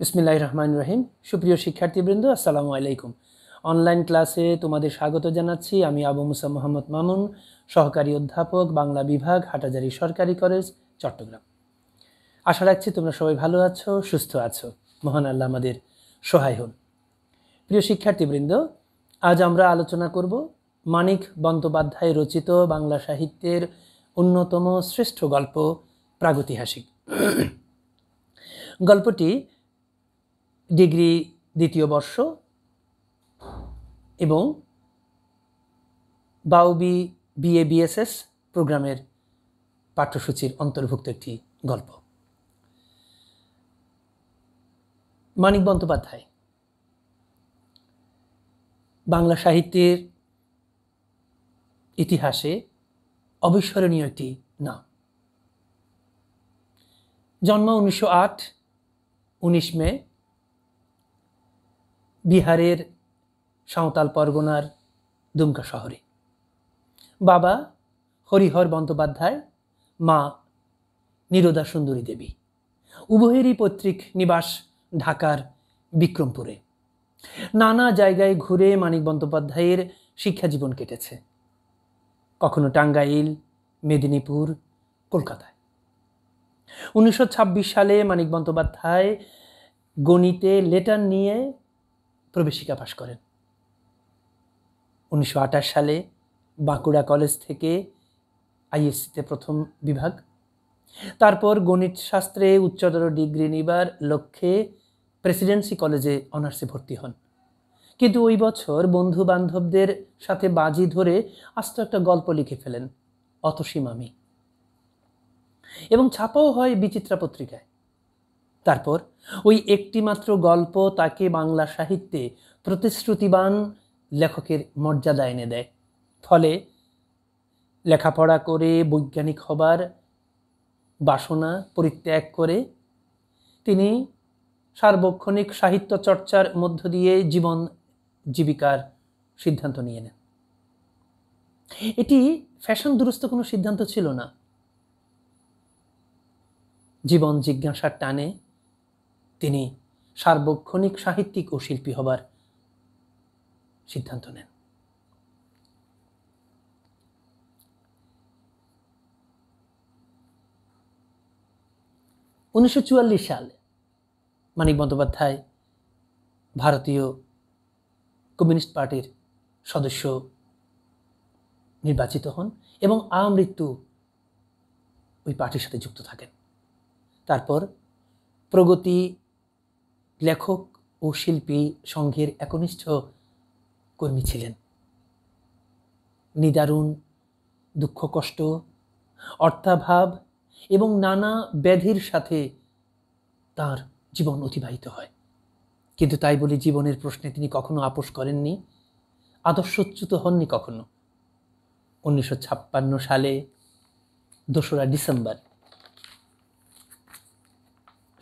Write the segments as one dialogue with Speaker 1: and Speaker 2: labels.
Speaker 1: বিসমিল্লাহ রহমান রহিম সুপ্রিয় শিক্ষার্থীবৃন্দ আসসালামু আলাইকুম অনলাইন ক্লাসে তোমাদের স্বাগত জানাচ্ছি আমি আবু মুসা মোহাম্মদ মামুন সহকারী অধ্যাপক বাংলা বিভাগ হাটাজারি সরকারি কলেজ চট্টগ্রাম আশা রাখছি তোমরা সবাই ভালো আছো সুস্থ আছো মহান আল্লাহ আমাদের সহায় হন প্রিয় শিক্ষার্থীবৃন্দ আজ আমরা আলোচনা করব মানিক বন্দ্যোপাধ্যায় রচিত বাংলা সাহিত্যের অন্যতম শ্রেষ্ঠ গল্প প্রাগৈতিহাসিক গল্পটি ডিগ্রি দ্বিতীয় বর্ষ এবং বাউবি বিএ বিএসএস প্রোগ্রামের পাঠ্যসূচির অন্তর্ভুক্ত একটি গল্প মানিক বন্দ্যোপাধ্যায় বাংলা সাহিত্যের ইতিহাসে অবিস্মরণীয় একটি নাম জন্ম উনিশশো আট উনিশ মে বিহারের সাঁওতাল পরগনার দুমকা শহরে বাবা হরিহর বন্দ্যোপাধ্যায় মা নিরোদা সুন্দরী দেবী উভয়েরই পৈতৃক নিবাস ঢাকার বিক্রমপুরে নানা জায়গায় ঘুরে মানিক বন্দ্যোপাধ্যায়ের শিক্ষাজীবন কেটেছে কখনো টাঙ্গাইল মেদিনীপুর কলকাতায় উনিশশো সালে মানিক বন্দ্যোপাধ্যায় গণিতে লেটার নিয়ে প্রবেশিকা পাশ করেন উনিশশো সালে বাঁকুড়া কলেজ থেকে আইএসসিতে প্রথম বিভাগ তারপর গণিত শাস্ত্রে উচ্চতর ডিগ্রি নিবার লক্ষ্যে প্রেসিডেন্সি কলেজে অনার্সে ভর্তি হন কিন্তু ওই বছর বন্ধু বান্ধবদের সাথে বাজি ধরে আস্ত একটা গল্প লিখে ফেলেন অতসীম আমি এবং ছাপাও হয় বিচিত্রা পত্রিকায় তারপর ওই একটিমাত্র গল্প তাকে বাংলা সাহিত্যে প্রতিশ্রুতিবান লেখকের মর্যাদা এনে দেয় ফলে লেখাপড়া করে বৈজ্ঞানিক হবার বাসনা পরিত্যাগ করে তিনি সার্বক্ষণিক সাহিত্য চর্চার মধ্য দিয়ে জীবন জীবিকার সিদ্ধান্ত নিয়ে নেন এটি ফ্যাশন দুরস্ত কোনো সিদ্ধান্ত ছিল না জীবন জিজ্ঞাসার টানে তিনি সার্বক্ষণিক সাহিত্যিক ও শিল্পী হবার সিদ্ধান্ত নেন উনিশশো সালে মানিক বন্দ্যোপাধ্যায় ভারতীয় কমিউনিস্ট পার্টির সদস্য নির্বাচিত হন এবং আমৃত্যু ওই পার্টির সাথে যুক্ত থাকেন তারপর প্রগতি লেখক ও শিল্পী সংঘের একনিষ্ঠ কর্মী ছিলেন নিদারুণ দুঃখ কষ্ট অর্থাভাব এবং নানা ব্যাধির সাথে তার জীবন অতিবাহিত হয় কিন্তু তাই বলে জীবনের প্রশ্নে তিনি কখনো আপোষ করেননি আদর্শচ্যুত হননি কখনো উনিশশো ছাপ্পান্ন সালে দোসরা ডিসেম্বর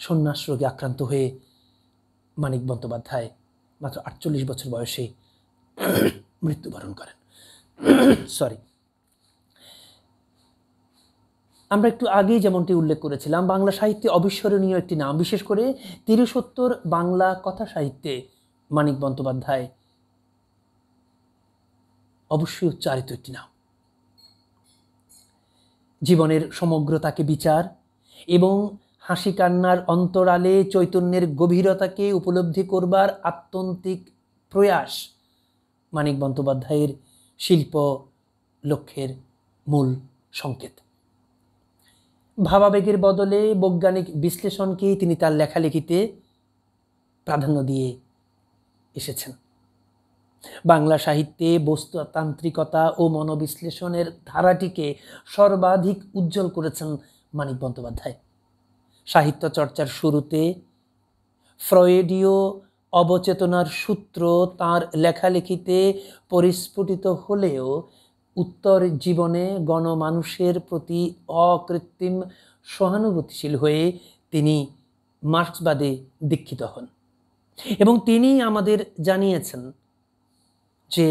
Speaker 1: সন্ন্যাস রোগে আক্রান্ত হয়ে মানিক বন্দ্যোপাধ্যায় মাত্র আটচল্লিশ বছর বয়সে মৃত্যুবরণ করেন সরি আমরা একটু আগেই যেমনটি উল্লেখ করেছিলাম বাংলা সাহিত্যে অবিস্মরণীয় একটি নাম বিশেষ করে তিরিশোত্তর বাংলা কথা সাহিত্যে মানিক বন্দ্যোপাধ্যায় অবশ্যই উচ্চারিত একটি নাম জীবনের সমগ্রতাকে বিচার এবং হাসি কান্নার অন্তরালে চৈতন্যের গভীরতাকে উপলব্ধি করবার আত্যন্তিক প্রয়াস মানিক বন্দ্যোপাধ্যায়ের শিল্প লক্ষ্যের মূল সংকেত ভাবাবেগের বদলে বৈজ্ঞানিক বিশ্লেষণকেই তিনি তার লেখালেখিতে প্রাধান্য দিয়ে এসেছেন বাংলা সাহিত্যে বস্তুতান্ত্রিকতা ও মনোবিশ্লেষণের ধারাটিকে সর্বাধিক উজ্জ্বল করেছেন মানিক বন্দ্যোপাধ্যায় সাহিত্য চর্চার শুরুতে ফ্রয়েডীয় অবচেতনার সূত্র তার লেখালেখিতে পরিস্ফুটিত হলেও উত্তর জীবনে গণমানুষের প্রতি অকৃত্রিম সহানুভূতিশীল হয়ে তিনি মার্ক্সবাদে দীক্ষিত হন এবং তিনি আমাদের জানিয়েছেন যে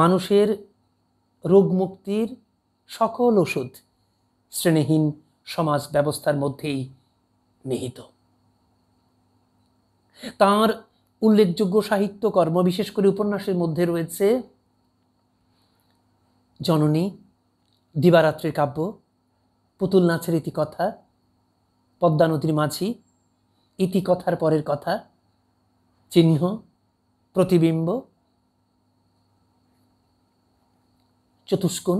Speaker 1: মানুষের রোগমুক্তির সকল ওষুধ শ্রেণীহীন সমাজ ব্যবস্থার মধ্যেই নিহিত তার উল্লেখযোগ্য সাহিত্য কর্ম বিশেষ করে উপন্যাসের মধ্যে রয়েছে জননী দিবারাত্রির কাব্য পুতুল নাচের ইতিকথা পদ্মা নদীর মাঝি ইতিকথার পরের কথা চিহ্ন প্রতিবিম্ব চতুষ্কোণ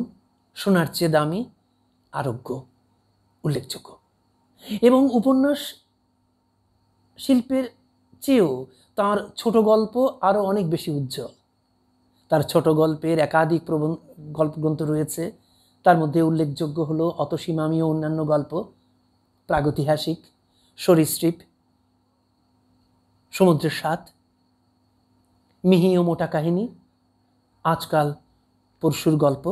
Speaker 1: সোনার চেয়ে দামি আরোগ্য উল্লেখযোগ্য এবং উপন্যাস শিল্পের চেয়েও তার ছোট গল্প আরও অনেক বেশি উজ্জ্বল তার ছোট গল্পের একাধিক প্রবন্ধ গল্পগ্রন্থ রয়েছে তার মধ্যে উল্লেখযোগ্য হলো অতসীমামীয় ও অন্যান্য গল্প প্রাগৈতিহাসিক সরীসৃপ সমুদ্রের স্বাদ মিহি ও মোটা কাহিনী আজকাল পরশুর গল্প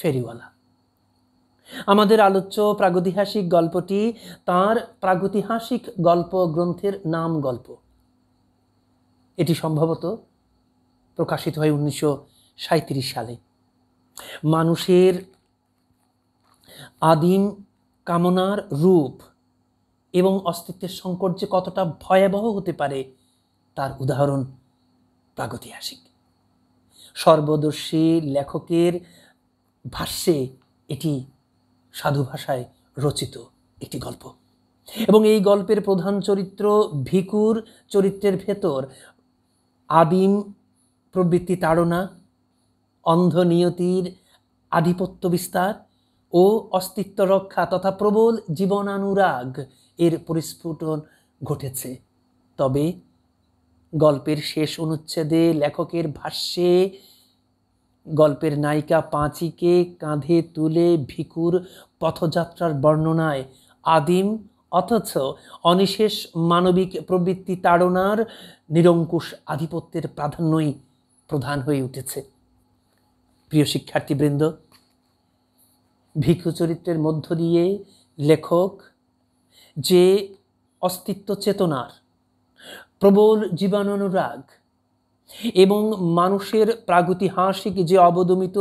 Speaker 1: ফেরিওয়ালা আমাদের আলোচ্য প্রাগৈতিহাসিক গল্পটি তার প্রাগৈতিহাসিক গল্প গ্রন্থের নাম গল্প এটি সম্ভবত প্রকাশিত হয় উনিশশো সালে মানুষের আদিম কামনার রূপ এবং অস্তিত্বের সংকট যে কতটা ভয়াবহ হতে পারে তার উদাহরণ প্রাগৈতিহাসিক সর্বদর্শী লেখকের ভাষ্যে এটি সাধু ভাষায় রচিত একটি গল্প এবং এই গল্পের প্রধান চরিত্র ভিকুর চরিত্রের ভেতর আদিম প্রবৃত্তি তাড়না অন্ধ নিয়তির আধিপত্য বিস্তার ও অস্তিত্ব রক্ষা তথা প্রবল জীবনানুরাগ এর পরিস্ফুটন ঘটেছে তবে গল্পের শেষ অনুচ্ছেদে লেখকের ভাষ্যে গল্পের নায়িকা পাঁচিকে কাঁধে তুলে ভিকুর পথযাত্রার বর্ণনায় আদিম অথচ অনিশেষ মানবিক প্রবৃত্তি তাড়নার নিরঙ্কুশ আধিপত্যের প্রাধান্যই প্রধান হয়ে উঠেছে প্রিয় শিক্ষার্থীবৃন্দ ভিক্ষু চরিত্রের মধ্য দিয়ে লেখক যে অস্তিত্ব চেতনার প্রবল জীবানুরাগ এবং মানুষের প্রাগতিহাসিক যে অবদমিত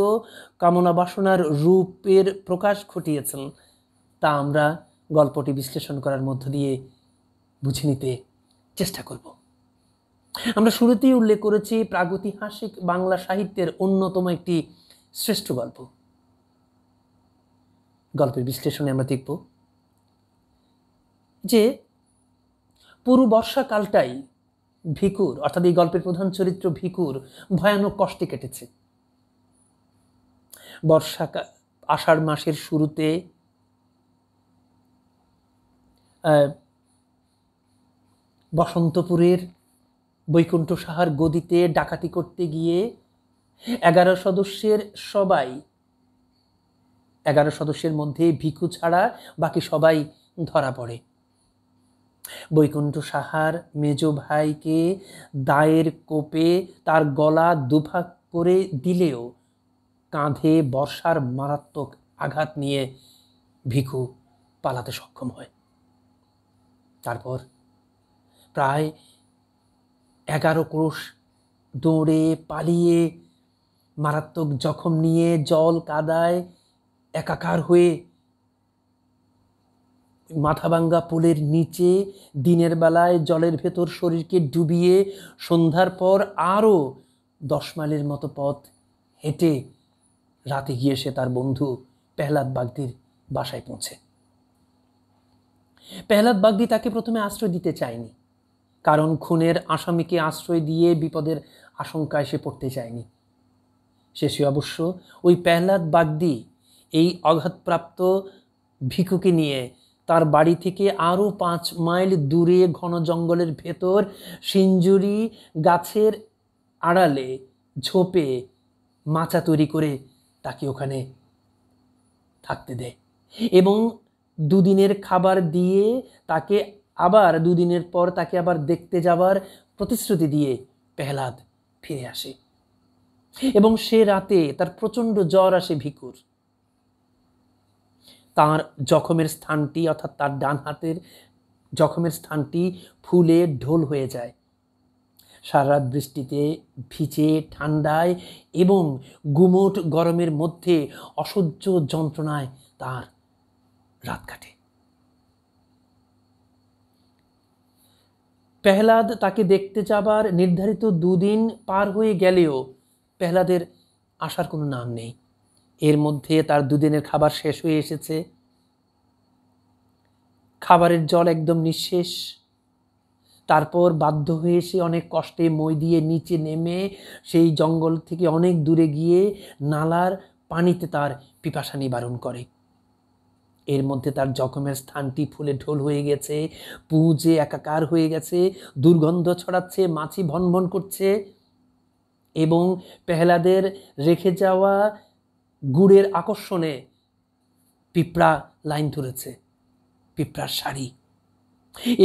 Speaker 1: কামনা বাসনার রূপের প্রকাশ ঘটিয়েছেন তা আমরা গল্পটি বিশ্লেষণ করার মধ্য দিয়ে বুঝে নিতে চেষ্টা করব আমরা শুরুতেই উল্লেখ করেছি প্রাগতিহাসিক বাংলা সাহিত্যের অন্যতম একটি শ্রেষ্ঠ গল্প গল্পের বিশ্লেষণে আমরা দেখব যে পুরু বর্ষাকালটাই ভিকুর অর্থাৎ এই গল্পের প্রধান চরিত্র ভিকুর ভয়ানক কষ্টে কেটেছে বর্ষাকাল আষাঢ় মাসের শুরুতে বসন্তপুরের বৈকুণ্ঠ সাহার গদিতে ডাকাতি করতে গিয়ে এগারো সদস্যের সবাই এগারো সদস্যের মধ্যে ভিকু ছাড়া বাকি সবাই ধরা পড়ে বৈকুণ্ঠ সাহার মেজ ভাইকে দায়ের কোপে তার গলা দুফাক করে দিলেও কাঁধে বর্ষার মারাত্মক আঘাত নিয়ে ভিখু পালাতে সক্ষম হয় তারপর প্রায় এগারো ক্রোশ দৌড়ে পালিয়ে মারাত্মক জখম নিয়ে জল কাদায় একাকার হয়ে মাথাভাঙ্গা পুলের নিচে দিনের বেলায় জলের ভেতর শরীরকে ডুবিয়ে সন্ধ্যার পর আরও দশ মাইলের মতো পথ হেঁটে রাতে গিয়ে সে তার বন্ধু পেহলাদ বাগদির বাসায় পৌঁছে পেহলাদ বাগদি তাকে প্রথমে আশ্রয় দিতে চায়নি কারণ খুনের আসামিকে আশ্রয় দিয়ে বিপদের আশঙ্কায় সে পড়তে চায়নি শেষে অবশ্য ওই পেহলাদ বাগদি এই অঘাতপ্রাপ্ত ভিকুকে নিয়ে তার বাড়ি থেকে আরও পাঁচ মাইল দূরে ঘন জঙ্গলের ভেতর সিঞ্জুরি গাছের আড়ালে ঝোপে মাচা তৈরি করে তাকে ওখানে থাকতে দেয় এবং দুদিনের খাবার দিয়ে তাকে আবার দুদিনের পর তাকে আবার দেখতে যাবার প্রতিশ্রুতি দিয়ে পেহলাদ ফিরে আসে এবং সে রাতে তার প্রচণ্ড জ্বর আসে ভিকুর তার জখমের স্থানটি অর্থাৎ তার ডান হাতের জখমের স্থানটি ফুলে ঢোল হয়ে যায় সারা বৃষ্টিতে ভিজে ঠান্ডায় এবং গুমোট গরমের মধ্যে অসহ্য যন্ত্রণায় তার রাত কাটে পেহলাদ তাকে দেখতে যাবার নির্ধারিত দুদিন পার হয়ে গেলেও পেহলাদের আসার কোনো নাম নেই এর মধ্যে তার দুদিনের খাবার শেষ হয়ে এসেছে খাবারের জল একদম নিঃশেষ তারপর বাধ্য হয়ে সে অনেক কষ্টে মই দিয়ে নিচে নেমে সেই জঙ্গল থেকে অনেক দূরে গিয়ে নালার পানিতে তার পিপাসা নিবারণ করে এর মধ্যে তার জখমের স্থানটি ফুলে ঢোল হয়ে গেছে পুঁজে একাকার হয়ে গেছে দুর্গন্ধ ছড়াচ্ছে মাছি ভনভন করছে এবং পেহলাদের রেখে যাওয়া গুড়ের আকর্ষণে পিঁপড়া লাইন ধরেছে পিঁপড়ার শাড়ি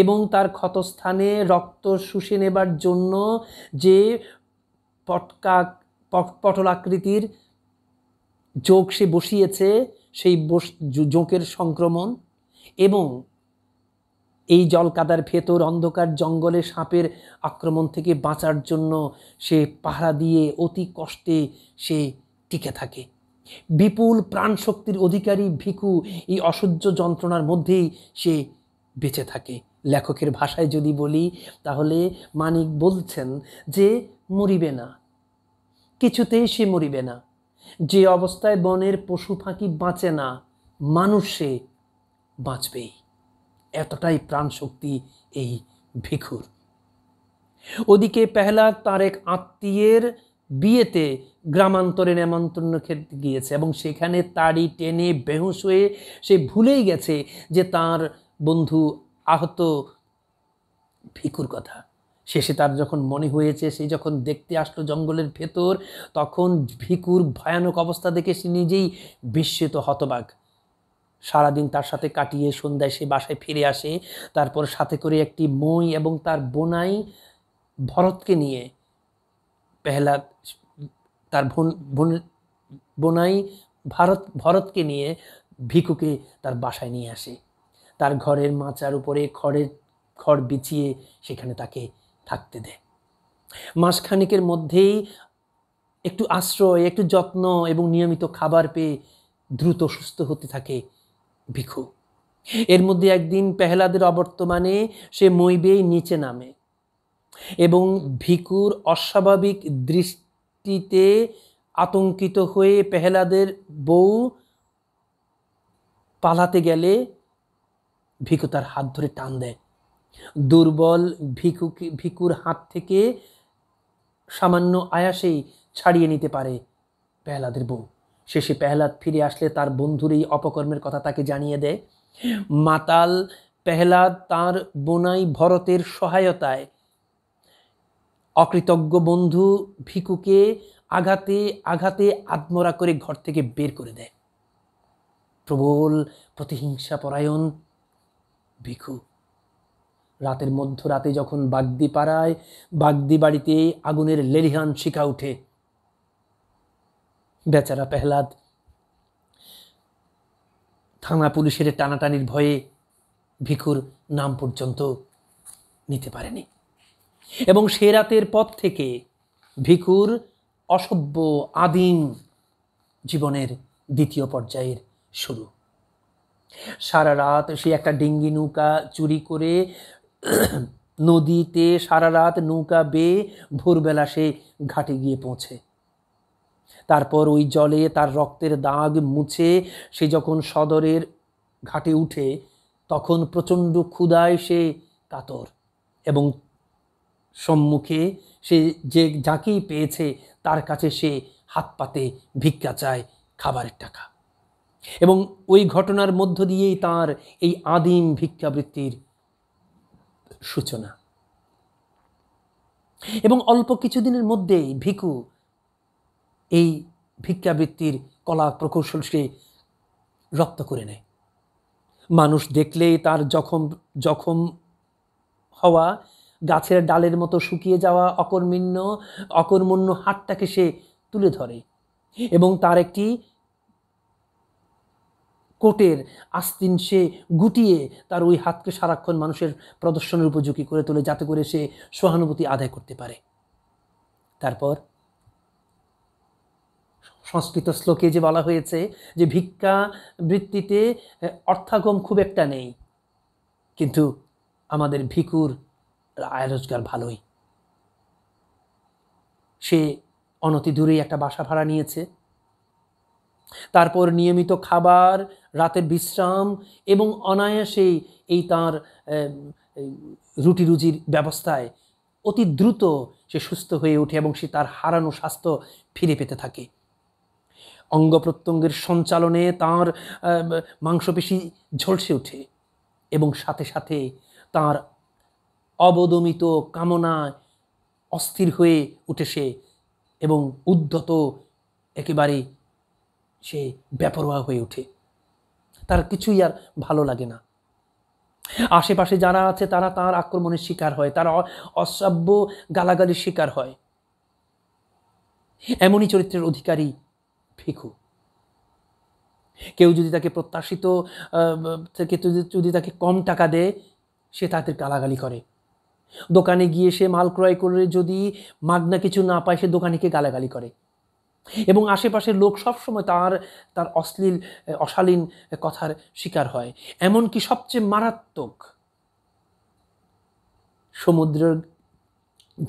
Speaker 1: এবং তার ক্ষতস্থানে রক্ত শুষে নেবার জন্য যে পটকা পটল আকৃতির যোগ সে বসিয়েছে সেই বস জোঁকের সংক্রমণ এবং এই জলকাদার ভেতর অন্ধকার জঙ্গলে সাপের আক্রমণ থেকে বাঁচার জন্য সে পাহারা দিয়ে অতি কষ্টে সে টিকে থাকে বিপুল প্রাণশক্তির অধিকারী ভিখু এই অসহ্য যন্ত্রণার মধ্যেই সে বেঁচে থাকে লেখকের ভাষায় যদি বলি তাহলে মানিক বলছেন যে মরিবে না কিছুতেই সে মরিবে না যে অবস্থায় বনের পশু ফাঁকি বাঁচে না মানুষে বাঁচবেই এতটাই প্রাণশক্তি এই ভিখুর ওদিকে পেহলা তার এক আত্মীয়ের বিয়েতে গ্রামান্তরে নেমন্ত্রণ খেতে গিয়েছে এবং সেখানে তাড়ি টেনে বেহুশ হয়ে সে ভুলেই গেছে যে তার বন্ধু আহত ভিকুর কথা শেষে তার যখন মনে হয়েছে সে যখন দেখতে আসলো জঙ্গলের ভেতর তখন ভিকুর ভয়ানক অবস্থা দেখে সে নিজেই বিস্মিত হতবাক সারাদিন তার সাথে কাটিয়ে সন্ধ্যায় সে বাসায় ফিরে আসে তারপর সাথে করে একটি মই এবং তার বোনাই ভরতকে নিয়ে পেহলা তার বোন বোন বোনাই ভারত ভরতকে নিয়ে ভিকুকে তার বাসায় নিয়ে আসে তার ঘরের মাচার উপরে খড়ের খড় বিছিয়ে সেখানে তাকে থাকতে দেয় মাসখানেকের মধ্যেই একটু আশ্রয় একটু যত্ন এবং নিয়মিত খাবার পেয়ে দ্রুত সুস্থ হতে থাকে ভিখু এর মধ্যে একদিন পেহলাদের অবর্তমানে সে মইবেই নিচে নামে এবং ভিকুর অস্বাভাবিক দৃষ্টিতে আতঙ্কিত হয়ে পেহলাদের বউ পালাতে গেলে ভিকু তার হাত ধরে টান দেয় দুর্বল ভিকুকে ভিকুর হাত থেকে সামান্য আয়াসেই ছাড়িয়ে নিতে পারে পেহলাদের বউ শেষে পেহলাদ ফিরে আসলে তার বন্ধুর এই অপকর্মের কথা তাকে জানিয়ে দেয় মাতাল পেহলাদ তার বোনাই ভরতের সহায়তায় অকৃতজ্ঞ বন্ধু ভিকুকে আঘাতে আঘাতে আত্মরা করে ঘর থেকে বের করে দেয় প্রবল প্রতিহিংসা পরায়ণ ভিখু রাতের মধ্যরাতে যখন বাগদি পাড়ায় বাগদি বাড়িতে আগুনের লেলিহান শিখা উঠে বেচারা পেহলাদ থানা পুলিশের টানাটানির ভয়ে ভিখুর নাম পর্যন্ত নিতে পারেনি এবং সে রাতের পথ থেকে ভিকুর অসভ্য আদিম জীবনের দ্বিতীয় পর্যায়ের শুরু সারা রাত সে একটা ডিঙ্গি নৌকা চুরি করে নদীতে সারা রাত নৌকা বেয়ে ভোরবেলা সে ঘাটে গিয়ে পৌঁছে তারপর ওই জলে তার রক্তের দাগ মুছে সে যখন সদরের ঘাটে উঠে তখন প্রচণ্ড ক্ষুদায় সে কাতর এবং সম্মুখে সে যে যাকেই পেয়েছে তার কাছে সে হাত পাতে ভিক্ষা চায় খাবারের টাকা এবং ওই ঘটনার মধ্য দিয়েই তার এই আদিম ভিক্ষাবৃত্তির সূচনা এবং অল্প কিছুদিনের মধ্যেই ভিকু এই ভিক্ষাবৃত্তির কলা প্রকৌশল সে রপ্ত করে নেয় মানুষ দেখলেই তার জখম জখম হওয়া গাছের ডালের মতো শুকিয়ে যাওয়া অকর্মিণ্য অকর্মণ্য হাতটাকে সে তুলে ধরে এবং তার একটি কোটের আস্তিন সে গুটিয়ে তার ওই হাতকে সারাক্ষণ মানুষের প্রদর্শনের উপযোগী করে তোলে যাতে করে সে সহানুভূতি আদায় করতে পারে তারপর সংস্কৃত শ্লোকে যে বলা হয়েছে যে ভিক্ষা বৃত্তিতে অর্থাগম খুব একটা নেই কিন্তু আমাদের ভিকুর আয় রোজগার ভালোই সে অনতি দূরেই একটা বাসা ভাড়া নিয়েছে তারপর নিয়মিত খাবার রাতের বিশ্রাম এবং অনায়াসেই এই তার রুটি রুজির ব্যবস্থায় অতি দ্রুত সে সুস্থ হয়ে ওঠে এবং সে তার হারানো স্বাস্থ্য ফিরে পেতে থাকে অঙ্গ প্রত্যঙ্গের সঞ্চালনে তাঁর মাংসপেশি ঝলসে ওঠে এবং সাথে সাথে তার অবদমিত কামনায় অস্থির হয়ে উঠে সে এবং উদ্ধত একেবারে সে ব্যাপরোয়া হয়ে ওঠে তার কিছুই আর ভালো লাগে না আশেপাশে যারা আছে তারা তার আক্রমণের শিকার হয় তারা অশ্রাব্য গালাগালির শিকার হয় এমনই চরিত্রের অধিকারী ভিখু কেউ যদি তাকে প্রত্যাশিত থেকে যদি তাকে কম টাকা দেয় সে তাদের গালাগালি করে দোকানে গিয়ে সে মাল ক্রয় করে যদি মাগনা কিছু না পায় সে দোকানিকে গালাগালি করে এবং আশেপাশের লোক সবসময় তার তার অশ্লীল অশালীন কথার শিকার হয় এমনকি সবচেয়ে মারাত্মক সমুদ্রের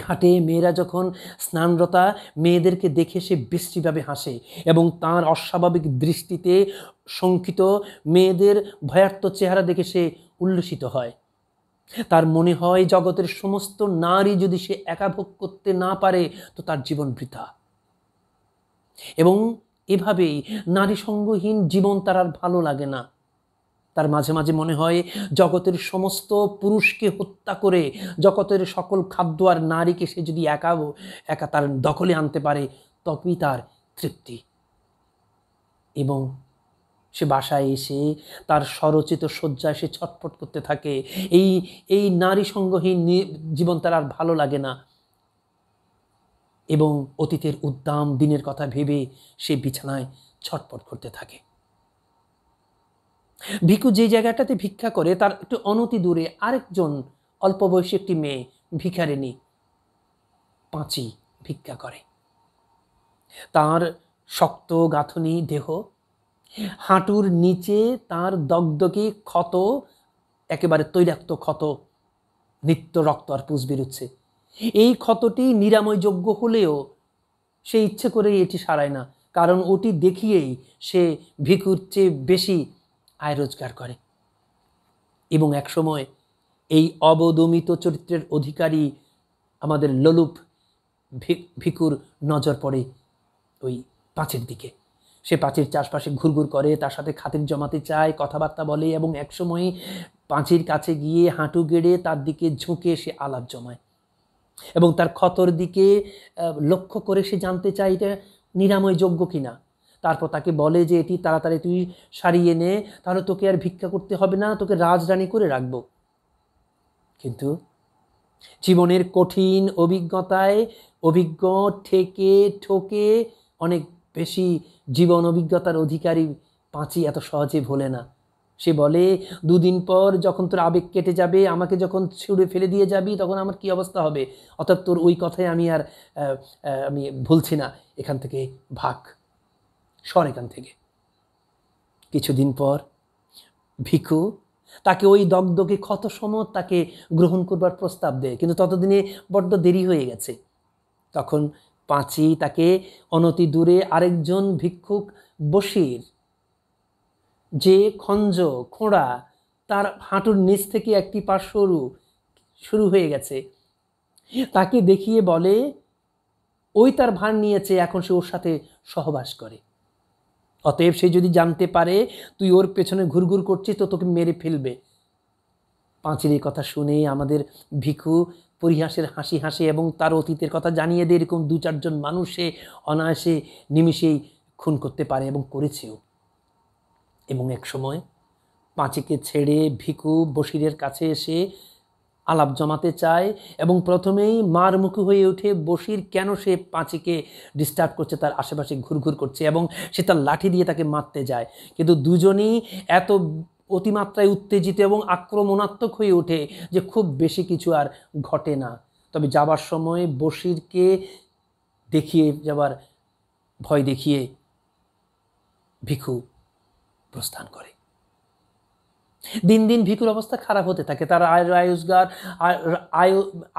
Speaker 1: ঘাটে মেয়েরা যখন স্নানরতা মেয়েদেরকে দেখে সে বৃষ্টিভাবে হাসে এবং তার অস্বাভাবিক দৃষ্টিতে শঙ্কিত মেয়েদের ভয়ার্থ চেহারা দেখে সে উল্লসিত হয় তার মনে হয় জগতের সমস্ত নারী যদি সে একাভোগ করতে না পারে তো তার জীবন বৃথা এবং এভাবেই নারী সঙ্গহীন জীবন তার আর ভালো লাগে না তার মাঝে মাঝে মনে হয় জগতের সমস্ত পুরুষকে হত্যা করে জগতের সকল খাদ্য আর নারীকে সে যদি একা একা তার দখলে আনতে পারে তবেই তার তৃপ্তি এবং সে বাসায় এসে তার স্বরচিত শয্যায় সে ছটফট করতে থাকে এই এই নারী সঙ্গহীন জীবন তার আর ভালো লাগে না এবং অতীতের উদ্দাম দিনের কথা ভেবে সে বিছানায় ছটপট করতে থাকে ভিক্ষু যে জায়গাটাতে ভিক্ষা করে তার একটু অনতি দূরে আরেকজন অল্প বয়সী একটি মেয়ে ভিখারিণী পাঁচি ভিক্ষা করে তার শক্ত গাঁথনি দেহ হাঁটুর নিচে তার দগদগে ক্ষত একেবারে তৈরাক্ত ক্ষত নিত্য রক্ত আর পুষ বেরোচ্ছে এই ক্ষতটি নিরাময়যোগ্য হলেও সে ইচ্ছে করে এটি সারায় না কারণ ওটি দেখিয়েই সে ভিকুর চেয়ে বেশি আয় রোজগার করে এবং একসময় এই অবদমিত চরিত্রের অধিকারী আমাদের ললুপ ভিকুর নজর পড়ে ওই পাঁচের দিকে সে পাঁচির চারপাশে ঘুরঘুর করে তার সাথে খাতির জমাতে চায় কথাবার্তা বলে এবং সময় পাঁচির কাছে গিয়ে হাঁটু গেড়ে তার দিকে ঝুঁকে সে আলাপ জমায় এবং তার ক্ষতর দিকে লক্ষ্য করে সে জানতে চায় এটা নিরাময় যোগ্য কিনা তারপর তাকে বলে যে এটি তাড়াতাড়ি তুই সারিয়ে নে তাহলে তোকে আর ভিক্ষা করতে হবে না তোকে রাজরানি করে রাখব কিন্তু জীবনের কঠিন অভিজ্ঞতায় অভিজ্ঞ ঠেকে ঠকে অনেক বেশি জীবন অভিজ্ঞতার অধিকারী পাঁচি এত সহজে ভোলে না সে বলে দুদিন পর যখন তোর আবেগ কেটে যাবে আমাকে যখন ছুড়ে ফেলে দিয়ে যাবি তখন আমার কি অবস্থা হবে অর্থাৎ তোর ওই কথায় আমি আর আমি ভুলছি না এখান থেকে ভাগ সর এখান থেকে কিছুদিন পর ভিক্ষু তাকে ওই দগ্ধকে ক্ষত সময় তাকে গ্রহণ করবার প্রস্তাব দেয় কিন্তু ততদিনে বড্ড দেরি হয়ে গেছে তখন পাঁচি তাকে অনতি দূরে আরেকজন ভিক্ষুক বসির যে খঞ্জ খোঁড়া তার হাঁটুর নিচ থেকে একটি পা সরু শুরু হয়ে গেছে তাকে দেখিয়ে বলে ওই তার ভার নিয়েছে এখন সে ওর সাথে সহবাস করে অতএব সে যদি জানতে পারে তুই ওর পেছনে ঘুরঘুর করছিস তো তোকে মেরে ফেলবে পাঁচির কথা শুনে আমাদের ভিক্ষু পরিহাসের হাসি হাসে এবং তার অতীতের কথা জানিয়ে দিয়ে এরকম দু চারজন মানুষে অনায়াসে নিমিষেই খুন করতে পারে এবং করেছেও এবং এক সময় পাঁচিকে ছেড়ে ভিকু বসিরের কাছে এসে আলাপ জমাতে চায় এবং প্রথমেই মার মুখ হয়ে ওঠে বসির কেন সে পাঁচিকে ডিস্টার্ব করছে তার আশেপাশে ঘুরঘুর করছে এবং সে তার লাঠি দিয়ে তাকে মারতে যায় কিন্তু দুজনেই এত অতিমাত্রায় উত্তেজিত এবং আক্রমণাত্মক হয়ে ওঠে যে খুব বেশি কিছু আর ঘটে না তবে যাবার সময় বসিরকে দেখিয়ে যাবার ভয় দেখিয়ে ভিখু প্রস্থান করে দিন দিন ভিক্ষুর অবস্থা খারাপ হতে থাকে তার আয় রোজগার আয়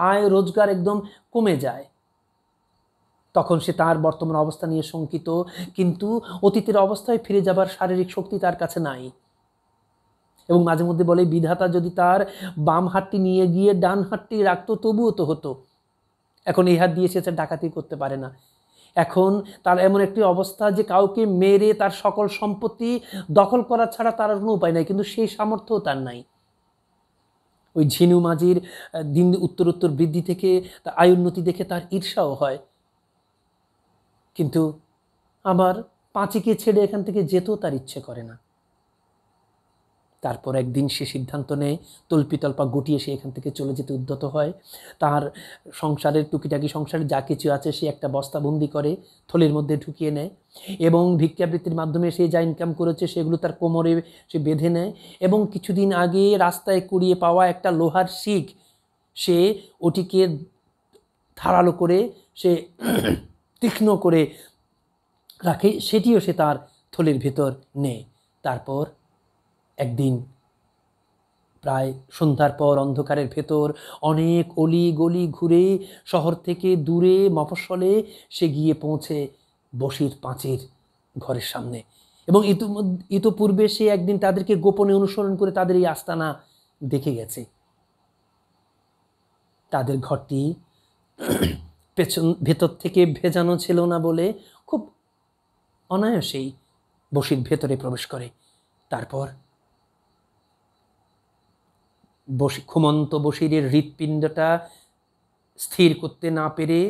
Speaker 1: আয় রোজগার একদম কমে যায় তখন সে তার বর্তমান অবস্থা নিয়ে শঙ্কিত কিন্তু অতীতের অবস্থায় ফিরে যাবার শারীরিক শক্তি তার কাছে নাই এবং মাঝে মধ্যে বলে বিধাতা যদি তার বাম হাতটি নিয়ে গিয়ে ডান হাতটি রাখতো তবুও তো হতো এখন এই হাত দিয়ে সে ডাকাতি করতে পারে না এখন তার এমন একটি অবস্থা যে কাউকে মেরে তার সকল সম্পত্তি দখল করা ছাড়া তার কোনো উপায় নাই কিন্তু সেই সামর্থ্যও তার নাই ওই ঝিনু মাঝির দিন উত্তর উত্তর বৃদ্ধি থেকে তার আয় উন্নতি দেখে তার ঈর্ষাও হয় কিন্তু আমার পাঁচিকে ছেড়ে এখান থেকে যেতেও তার ইচ্ছে করে না তারপর একদিন সে সিদ্ধান্ত নেয় তল্পিতল্পা গুটিয়ে সে এখান থেকে চলে যেতে উদ্যত হয় তার সংসারের টুকিটাকি সংসারে যা কিছু আছে সে একটা বস্তাবন্দি করে থলির মধ্যে ঢুকিয়ে নেয় এবং ভিক্ষাবৃত্তির মাধ্যমে সে যা ইনকাম করেছে সেগুলো তার কোমরে সে বেঁধে নেয় এবং কিছুদিন আগে রাস্তায় কুড়িয়ে পাওয়া একটা লোহার শিখ সে ওটিকে ধারালো করে সে তীক্ষ্ণ করে রাখে সেটিও সে তার থলির ভেতর নেয় তারপর একদিন প্রায় সন্ধ্যার পর অন্ধকারের ভেতর অনেক অলি গলি ঘুরে শহর থেকে দূরে মফস্বলে সে গিয়ে পৌঁছে বসির পাঁচের ঘরের সামনে এবং ইতোমধ্যে ইতোপূর্বে সে একদিন তাদেরকে গোপনে অনুসরণ করে তাদের এই আস্তানা দেখে গেছে তাদের ঘরটি পেছন ভেতর থেকে ভেজানো ছিল না বলে খুব অনায়াসেই বসির ভেতরে প্রবেশ করে তারপর বসি ক্ষুমন্ত বসিরের হৃৎপিণ্ডটা স্থির করতে না পেরে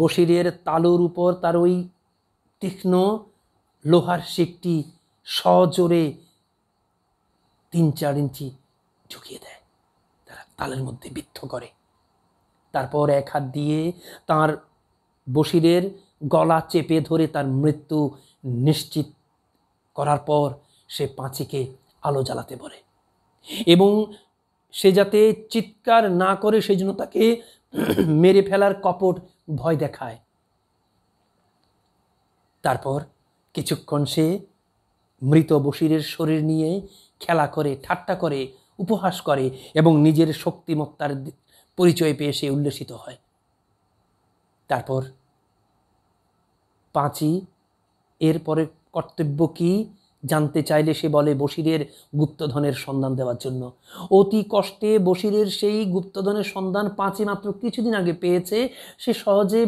Speaker 1: বসিরের তালুর উপর তার ওই তীক্ষ্ণ লোহার শিকটি সজোরে তিন চার ইঞ্চি ঝুঁকিয়ে দেয় তারা তালের মধ্যে বিদ্ধ করে তারপর এক হাত দিয়ে তার বসিরের গলা চেপে ধরে তার মৃত্যু নিশ্চিত করার পর সে পাঁচিকে আলো জ্বালাতে পারে এবং সে যাতে চিৎকার না করে সেই জন্য তাকে মেরে ফেলার কপট ভয় দেখায় তারপর কিছুক্ষণ সে মৃত বসিরের শরীর নিয়ে খেলা করে ঠাট্টা করে উপহাস করে এবং নিজের শক্তিমত্তার পরিচয় পেয়ে সে উল্লসিত হয় তারপর পাঁচই এরপরে কর্তব্য কী জানতে চাইলে সে বলে বসিরের গুপ্তধনের সন্ধান দেওয়ার জন্য অতি কষ্টে বসিরের সেই গুপ্তধনের সন্ধান পাঁচে মাত্র কিছুদিন আগে পেয়েছে সে সহজে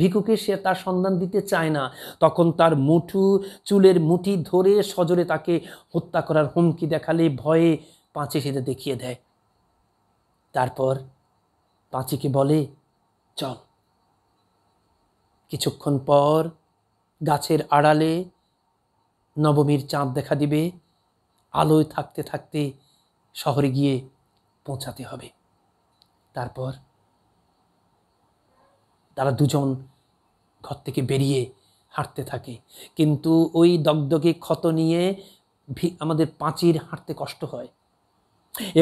Speaker 1: ভিকুকে সে তার সন্ধান দিতে চায় না তখন তার মুঠু চুলের মুঠি ধরে সজরে তাকে হত্যা করার হুমকি দেখালে ভয়ে পাঁচে সেটা দেখিয়ে দেয় তারপর পাঁচিকে বলে চল কিছুক্ষণ পর গাছের আড়ালে নবমীর চাঁদ দেখা দিবে আলোয় থাকতে থাকতে শহরে গিয়ে পৌঁছাতে হবে তারপর তারা দুজন ঘর থেকে বেরিয়ে হাঁটতে থাকে কিন্তু ওই দগদগে ক্ষত নিয়ে আমাদের পাঁচির হাঁটতে কষ্ট হয়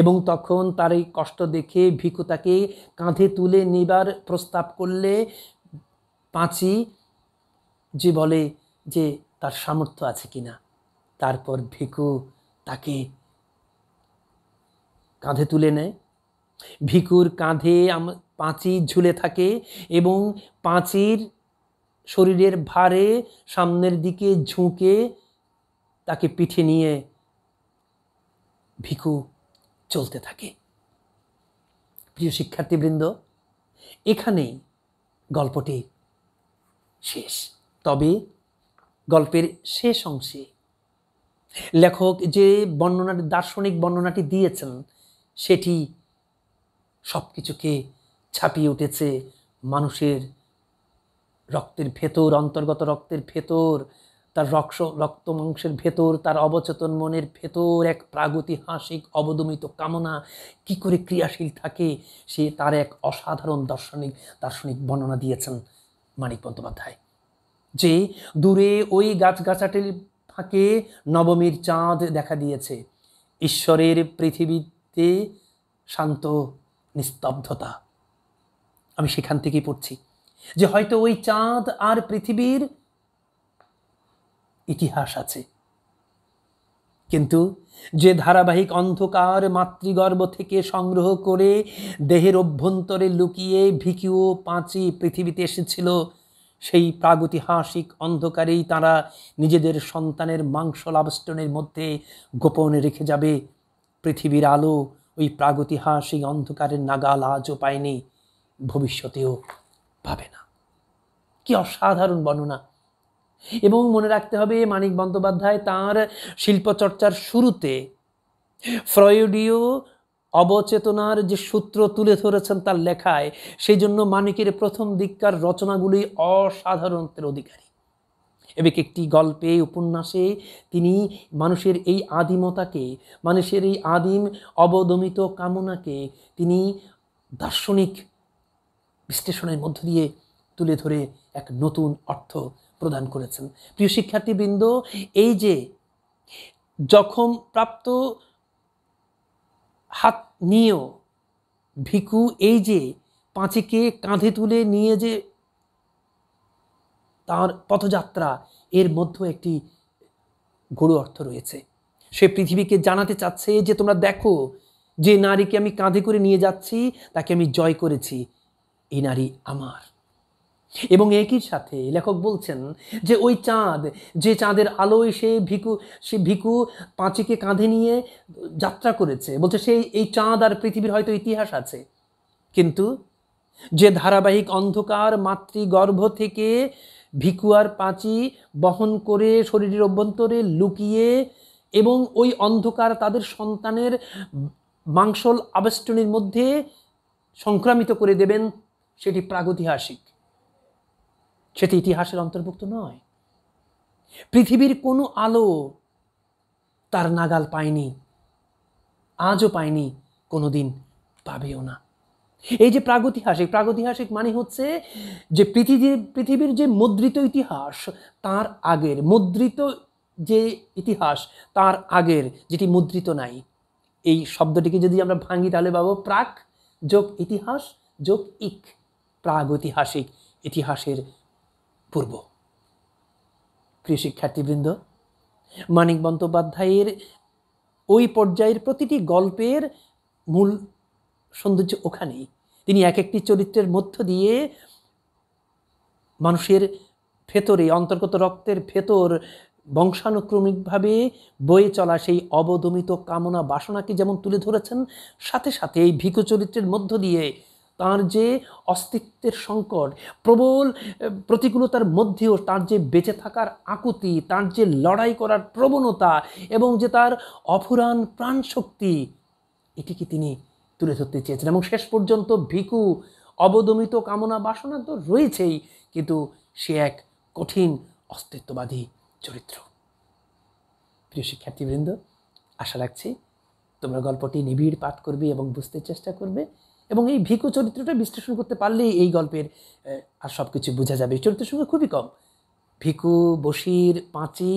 Speaker 1: এবং তখন তার এই কষ্ট দেখে ভিকু তাকে কাঁধে তুলে নেবার প্রস্তাব করলে পাঁচি যে বলে যে তার সামর্থ্য আছে কিনা তারপর ভিকু তাকে কাঁধে তুলে নেয় ভিকুর কাঁধে পাঁচির ঝুলে থাকে এবং পাঁচির শরীরের ভারে সামনের দিকে ঝুঁকে তাকে পিঠে নিয়ে ভিকু চলতে থাকে প্রিয় শিক্ষার্থীবৃন্দ এখানেই গল্পটি শেষ তবে গল্পের শেষ অংশে লেখক যে বর্ণনাটি দার্শনিক বর্ণনাটি দিয়েছেন সেটি সব কিছুকে ছাপিয়ে উঠেছে মানুষের রক্তের ভেতর অন্তর্গত রক্তের ভেতর তার রক্ত রক্ত মাংসের ভেতর তার অবচেতন মনের ভেতর এক প্রাগতিহাসিক অবদমিত কামনা কি করে ক্রিয়াশীল থাকে সে তার এক অসাধারণ দার্শনিক দার্শনিক বর্ণনা দিয়েছেন মানিক বন্দ্যোপাধ্যায় যে দূরে ওই গাছগাছাটির ফাঁকে নবমীর চাঁদ দেখা দিয়েছে ঈশ্বরের পৃথিবীতে শান্ত নিস্তব্ধতা আমি সেখান থেকেই পড়ছি যে হয়তো ওই চাঁদ আর পৃথিবীর ইতিহাস আছে কিন্তু যে ধারাবাহিক অন্ধকার মাতৃগর্ভ থেকে সংগ্রহ করে দেহের অভ্যন্তরে লুকিয়ে ভিকিও পাঁচি পৃথিবীতে এসেছিল সেই প্রাগতিহাসিক অন্ধকারেই তারা নিজেদের সন্তানের মাংস লাভস্টনের মধ্যে গোপনে রেখে যাবে পৃথিবীর আলো ওই প্রাগতিহাসিক অন্ধকারের নাগাল আজও পায়নি ভবিষ্যতেও পাবে না কি অসাধারণ বর্ণনা এবং মনে রাখতে হবে মানিক বন্দ্যোপাধ্যায় তাঁর শিল্পচর্চার শুরুতে ফ্রয়েডীয় অবচেতনার যে সূত্র তুলে ধরেছেন তার লেখায় সেই জন্য মানিকের প্রথম দিককার রচনাগুলি অসাধারণত্বের অধিকারী এবেক একটি গল্পে উপন্যাসে তিনি মানুষের এই আদিমতাকে মানুষের এই আদিম অবদমিত কামনাকে তিনি দার্শনিক বিশ্লেষণের মধ্য দিয়ে তুলে ধরে এক নতুন অর্থ প্রদান করেছেন প্রিয় শিক্ষার্থীবৃন্দ এই যে জখম প্রাপ্ত হাত নিয়েও ভিকু এই যে পাঁচিকে কাঁধে তুলে নিয়ে যে তার পথযাত্রা এর মধ্যে একটি গুরু অর্থ রয়েছে সে পৃথিবীকে জানাতে চাচ্ছে যে তোমরা দেখো যে নারীকে আমি কাঁধে করে নিয়ে যাচ্ছি তাকে আমি জয় করেছি এই নারী আমার এবং একই সাথে লেখক বলছেন যে ওই চাঁদ যে চাঁদের আলোয় সে ভিকু সে ভিকু পাঁচিকে কাঁধে নিয়ে যাত্রা করেছে বলছে সেই এই চাঁদ আর পৃথিবীর হয়তো ইতিহাস আছে কিন্তু যে ধারাবাহিক অন্ধকার মাতৃগর্ভ থেকে ভিকু আর পাঁচি বহন করে শরীরের অভ্যন্তরে লুকিয়ে এবং ওই অন্ধকার তাদের সন্তানের মাংসল আবেষ্টনীর মধ্যে সংক্রামিত করে দেবেন সেটি প্রাগৈতিহাসিক সেটা ইতিহাসের অন্তর্ভুক্ত নয় পৃথিবীর কোনো আলো তার নাগাল পায়নি আজও পায়নি কোনো দিন পাবেও না এই যে প্রাগৈতিহাসিক প্রাগৈতিহাসিক মানে হচ্ছে যে পৃথিবীর পৃথিবীর যে মুদ্রিত ইতিহাস তার আগের মুদ্রিত যে ইতিহাস তার আগের যেটি মুদ্রিত নাই এই শব্দটিকে যদি আমরা ভাঙি তাহলে পাবো প্রাক যোগ ইতিহাস যোগ ইক প্রাগৈতিহাসিক ইতিহাসের পূর্ব প্রিয় শিক্ষার্থীবৃন্দ মানিক বন্দ্যোপাধ্যায়ের ওই পর্যায়ের প্রতিটি গল্পের মূল সৌন্দর্য ওখানেই তিনি এক একটি চরিত্রের মধ্য দিয়ে মানুষের ভেতরে অন্তর্গত রক্তের ভেতর বংশানুক্রমিকভাবে বয়ে চলা সেই অবদমিত কামনা বাসনাকে যেমন তুলে ধরেছেন সাথে সাথে এই ভিকু চরিত্রের মধ্য দিয়ে তার যে অস্তিত্বের সংকট প্রবল প্রতিকূলতার মধ্যেও তার যে বেঁচে থাকার আকুতি তার যে লড়াই করার প্রবণতা এবং যে তার অফুরান প্রাণশক্তি এটিকে তিনি তুলে ধরতে চেয়েছেন এবং শেষ পর্যন্ত ভিকু অবদমিত কামনা বাসনা তো রয়েছেই কিন্তু সে এক কঠিন অস্তিত্ববাদী চরিত্র প্রিয় শিক্ষার্থীবৃন্দ আশা রাখছি তোমরা গল্পটি নিবিড় পাঠ করবে এবং বুঝতে চেষ্টা করবে এবং এই ভিকু চরিত্রটা বিশ্লেষণ করতে পারলেই এই গল্পের আর সব কিছু বোঝা যাবে চরিত্র চরিত্রের সঙ্গে খুবই কম ভিকু বসির পাঁচি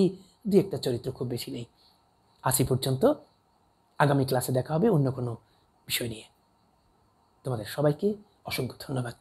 Speaker 1: দু একটা চরিত্র খুব বেশি নেই আসি পর্যন্ত আগামী ক্লাসে দেখা হবে অন্য কোনো বিষয় নিয়ে তোমাদের সবাইকে অসংখ্য ধন্যবাদ